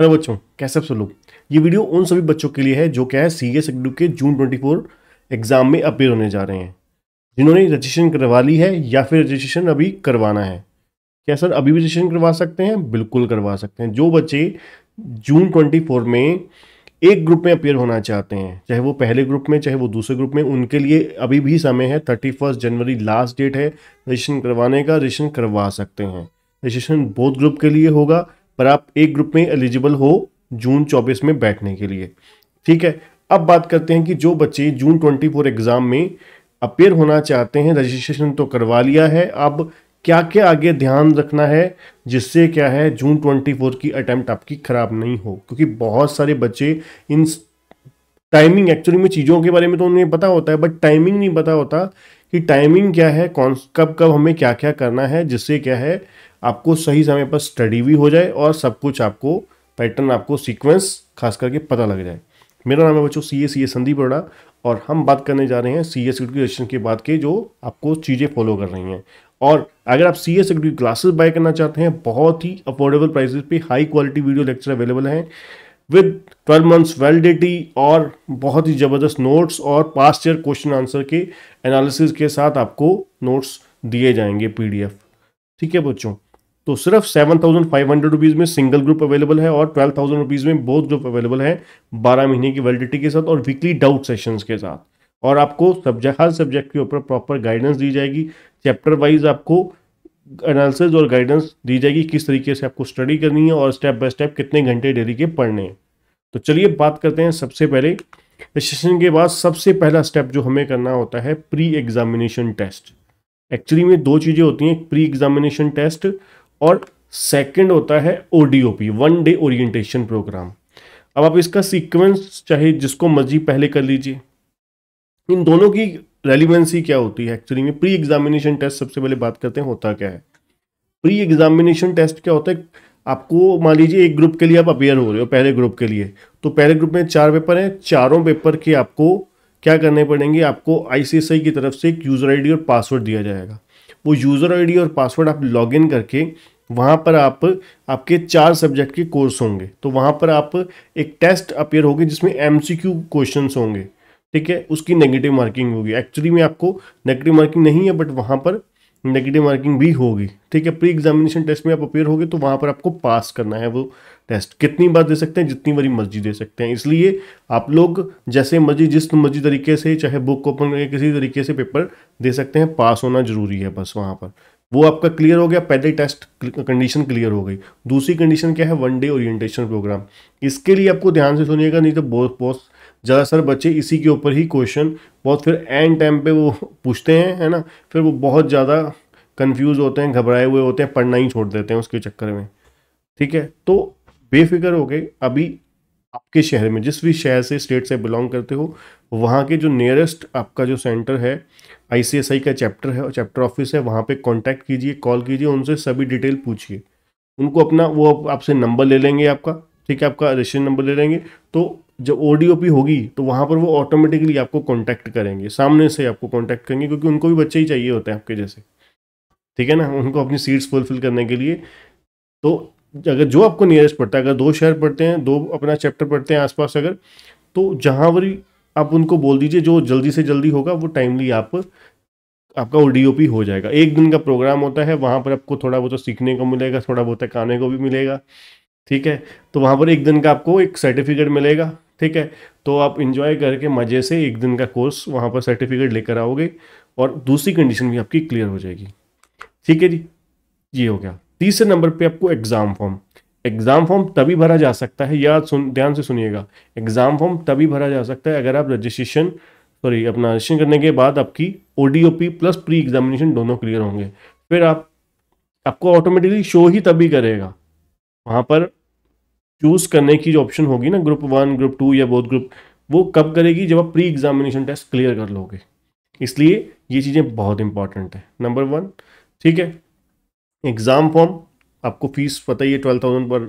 hello बच्चों कैसे आप सब लोग ये वीडियो उन सभी बच्चों के लिए है जो क्या है सी एस के जून 24 एग्ज़ाम में अपेयर होने जा रहे हैं जिन्होंने रजिस्ट्रेशन करवा ली है या फिर रजिस्ट्रेशन अभी करवाना है क्या सर अभी भी रजिस्ट्रेशन करवा सकते हैं बिल्कुल करवा सकते हैं जो बच्चे जून 24 में एक ग्रुप में अपेयर होना चाहते हैं चाहे वो पहले ग्रुप में चाहे वो दूसरे ग्रुप में उनके लिए अभी भी समय है थर्टी जनवरी लास्ट डेट है रजिस्ट्रेशन करवाने का रजिस्ट्रेशन करवा सकते हैं रजिस्ट्रेशन बोथ ग्रुप के लिए होगा पर आप एक ग्रुप में एलिजिबल हो जून चौबीस में बैठने के लिए ठीक है अब बात करते हैं कि जो बच्चे जून ट्वेंटी फोर एग्ज़ाम में अपेयर होना चाहते हैं रजिस्ट्रेशन तो करवा लिया है अब क्या क्या आगे ध्यान रखना है जिससे क्या है जून ट्वेंटी फोर की अटैम्प्ट आपकी ख़राब नहीं हो क्योंकि बहुत सारे बच्चे इन टाइमिंग एक्चुअली में चीज़ों के बारे में तो उन्हें पता होता है बट टाइमिंग नहीं पता होता कि टाइमिंग क्या है कौन कब कब हमें क्या क्या करना है जिससे क्या है आपको सही समय पर स्टडी भी हो जाए और सब कुछ आपको पैटर्न आपको सीक्वेंस खास करके पता लग जाए मेरा नाम है बच्चों सी ए सी ए संदीप अरोड़ा और हम बात करने जा रहे हैं सी ए सिक्योरिटी के बाद के जो आपको चीज़ें फॉलो कर रही हैं और अगर आप C S security classes buy करना चाहते हैं बहुत ही अफोर्डेबल प्राइसेस पे high quality video lecture available हैं विद 12 मंथ्स वैलिडिटी और बहुत ही ज़बरदस्त नोट्स और पास्ट ईयर क्वेश्चन आंसर के एनालिसिस के साथ आपको नोट्स दिए जाएंगे पीडीएफ ठीक है बच्चों तो सिर्फ seven thousand five hundred rupees में सिंगल ग्रुप अवेलेबल है और ट्वेल्व थाउजेंड रुपीज़ में बोथ ग्रुप अवेलेबल है बारह महीने की वैलिडिटी के साथ और वीकली डाउट सेशंस के साथ और आपको सब्जेक्ट हर सब्जेक्ट के ऊपर प्रॉपर गाइडेंस दी जाएगी चैप्टर वाइज आपको एनालिसिस और गाइडेंस दी जाएगी किस तरीके से आपको स्टडी करनी है और स्टेप बाय स्टेप कितने घंटे डेली के पढ़ने हैं तो चलिए बात करते हैं सबसे पहले रजिस्ट्रेशन के बाद सबसे पहला स्टेप जो हमें करना होता है प्री एग्जामिनेशन टेस्ट एक्चुअली में दो चीज़ें होती हैं प्री एग्जामिनेशन टेस्ट और सेकेंड होता है O one day orientation programme अब आप इसका सिक्वेंस चाहे जिसको मर्जी पहले कर लीजिए इन दोनों की रेलिवेंसी क्या होती है एक्चुअली में प्री एग्जामिनेशन टेस्ट सबसे पहले बात करते हैं होता क्या है प्री एग्जामिनेशन टेस्ट क्या होता है आपको मान लीजिए एक ग्रुप के लिए आप अपेयर हो रहे हो पहले ग्रुप के लिए तो पहले ग्रुप में चार पेपर हैं चारों पेपर के आपको क्या करने पड़ेंगे आपको आईसीएसआई की तरफ से एक यूज़र आईडी और पासवर्ड दिया जाएगा वो यूज़र आईडी और पासवर्ड आप लॉगिन करके वहाँ पर आप आपके चार सब्जेक्ट के कोर्स होंगे तो वहाँ पर आप एक टेस्ट अपेयर होगी जिसमें क्यू क्वेश्चन होंगे ठीक है उसकी नेगेटिव मार्किंग होगी एक्चुअली में आपको नेगेटिव मार्किंग नहीं है बट वहाँ पर नेगेटिव मार्किंग भी होगी ठीक है प्री एग्जामिनेशन टेस्ट में आप अपेयर होगे तो वहाँ पर आपको पास करना है वो टेस्ट कितनी बार दे सकते हैं जितनी बारी मर्जी दे सकते हैं इसलिए आप लोग जैसे मर्जी जिस मर्जी तरीके से चाहे बुक ओपन करके किसी तरीके से पेपर दे सकते हैं पास होना जरूरी है बस वहाँ पर वो आपका क्लियर हो गया पहले टेस्ट कंडीशन क्लियर हो गई दूसरी कंडीशन क्या है वन डे ओरिएंटेशन प्रोग्राम इसके लिए आपको ध्यान से सुनिएगा नहीं तो बहुत बहुत ज़्यादातर बच्चे इसी के ऊपर ही क्वेश्चन बहुत फिर एंड टाइम पे वो पूछते हैं है ना फिर वो बहुत ज़्यादा कंफ्यूज होते हैं घबराए हुए होते हैं पढ़ना ही छोड़ देते हैं उसके चक्कर में ठीक है तो बेफिक्र हो गए अभी आपके शहर में जिस भी शहर से स्टेट से बिलोंग करते हो वहाँ के जो नियरेस्ट आपका जो सेंटर है आई का चैप्टर है और चैप्टर ऑफिस है वहाँ पे कांटेक्ट कीजिए कॉल कीजिए उनसे सभी डिटेल पूछिए उनको अपना वो आपसे नंबर ले लेंगे आपका ठीक है आपका रजिस्ट्रेशन नंबर ले लेंगे तो जब ओ होगी तो वहाँ पर वो ऑटोमेटिकली आपको कॉन्टैक्ट करेंगे सामने से आपको कॉन्टैक्ट करेंगे क्योंकि उनको भी बच्चे ही चाहिए होते हैं आपके जैसे ठीक है ना उनको अपनी सीट्स फुलफिल करने के लिए तो अगर जो आपको नियरेस्ट पड़ता है अगर दो शहर पढ़ते हैं दो अपना चैप्टर पढ़ते हैं आसपास अगर तो जहाँ पर आप उनको बोल दीजिए जो जल्दी से जल्दी होगा वो टाइमली आप आपका ओ डी हो जाएगा एक दिन का प्रोग्राम होता है वहाँ पर आपको थोड़ा बहुत तो सीखने को मिलेगा थोड़ा बहुत आने तो को भी मिलेगा ठीक है तो वहाँ पर एक दिन का आपको एक सर्टिफिकेट मिलेगा ठीक है तो आप इन्जॉय करके मज़े से एक दिन का कोर्स वहाँ पर सर्टिफिकेट लेकर आओगे और दूसरी कंडीशन भी आपकी क्लियर हो जाएगी ठीक है जी ये हो गया तीसरे नंबर पे आपको एग्जाम फॉर्म एग्जाम फॉर्म तभी भरा जा सकता है या सुन ध्यान से सुनिएगा एग्जाम फॉर्म तभी भरा जा सकता है अगर आप रजिस्ट्रेशन सॉरी अपना रजिस्ट्रेशन करने के बाद आपकी ओ प्लस प्री एग्जामिनेशन दोनों क्लियर होंगे फिर आप आपको ऑटोमेटिकली शो ही तभी करेगा वहाँ पर चूज़ करने की जो ऑप्शन होगी ना ग्रुप वन ग्रुप टू या बोथ ग्रुप वो कब करेगी जब आप प्री एग्जामिनेशन टेस्ट क्लियर कर लोगे इसलिए ये चीज़ें बहुत इंपॉर्टेंट है नंबर वन ठीक है एग्ज़ाम फॉर्म आपको फीस पता ही है ट्वेल्व थाउजेंड पर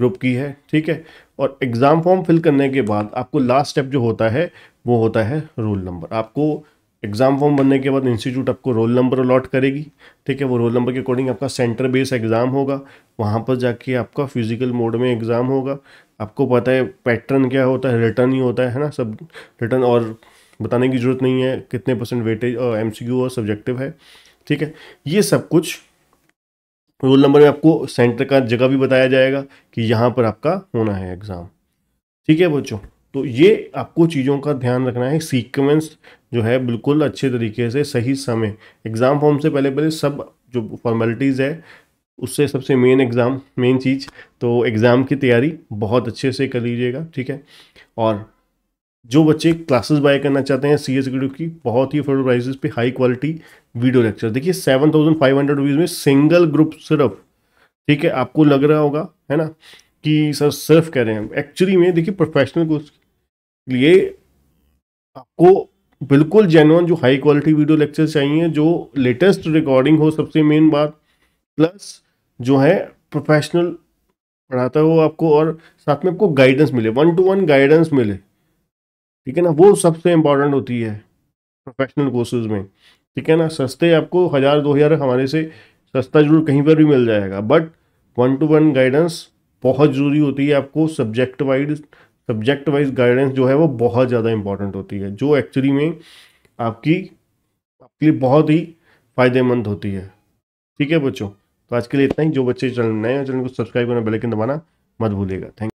ग्रुप की है ठीक है और एग्ज़ाम फॉर्म फिल करने के बाद आपको लास्ट स्टेप जो होता है वो होता है रोल नंबर आपको एग्ज़ाम फॉर्म बनने के बाद इंस्टीट्यूट आपको रोल नंबर अलॉट करेगी ठीक है वो रोल नंबर के अकॉर्डिंग आपका सेंटर बेस एग्ज़ाम होगा वहाँ पर जाके आपका फिजिकल मोड में एग्ज़ाम होगा आपको पता है पैटर्न क्या होता है रिटर्न ही होता है ना सब रिटर्न और बताने की ज़रूरत नहीं है कितने परसेंट वेटेज और एम और सब्जेक्टिव है ठीक है ये सब कुछ रोल नंबर में आपको सेंटर का जगह भी बताया जाएगा कि यहाँ पर आपका होना है एग्ज़ाम ठीक है बच्चों तो ये आपको चीज़ों का ध्यान रखना है सीक्वेंस जो है बिल्कुल अच्छे तरीके से सही समय एग्ज़ाम फॉर्म से पहले पहले सब जो फॉर्मेलिटीज़ है उससे सबसे मेन एग्ज़ाम मेन चीज़ तो एग्ज़ाम की तैयारी बहुत अच्छे से कर लीजिएगा ठीक है और जो बच्चे क्लासेस बाय करना चाहते हैं सी एस की बहुत ही अफोर्डेबल प्राइसेस पे हाई क्वालिटी वीडियो लेक्चर देखिए seven thousand five hundred rupees में सिंगल ग्रुप सिर्फ ठीक है आपको लग रहा होगा है ना कि सर सिर्फ कह रहे हैं एक्चुअली में देखिए प्रोफेशनल कोर्स के लिए आपको बिल्कुल जेनवन जो हाई क्वालिटी वीडियो लेक्चर चाहिए जो लेटेस्ट रिकॉर्डिंग हो सबसे मेन बात प्लस जो है प्रोफेशनल पढ़ाता हो आपको और साथ में आपको गाइडेंस मिले वन टू वन गाइडेंस मिले ठीक है ना वो सबसे इम्पॉर्टेंट होती है प्रोफेशनल कोर्सेज में ठीक है ना सस्ते आपको हज़ार दो हज़ार हमारे से सस्ता जरूर कहीं पर भी मिल जाएगा but one to one guidance बहुत ज़रूरी होती है आपको subject wise subject wise guidance जो है वो बहुत ज़्यादा इम्पॉर्टेंट होती है जो एक्चुअली में आपकी आपके लिए बहुत ही फ़ायदेमंद होती है ठीक है बच्चों तो आज के लिए इतना ही जो बच्चे चैनल नए हैं चैनल को सब्सक्राइब करना बेलकिन दबाना मत भूलिएगा थैंक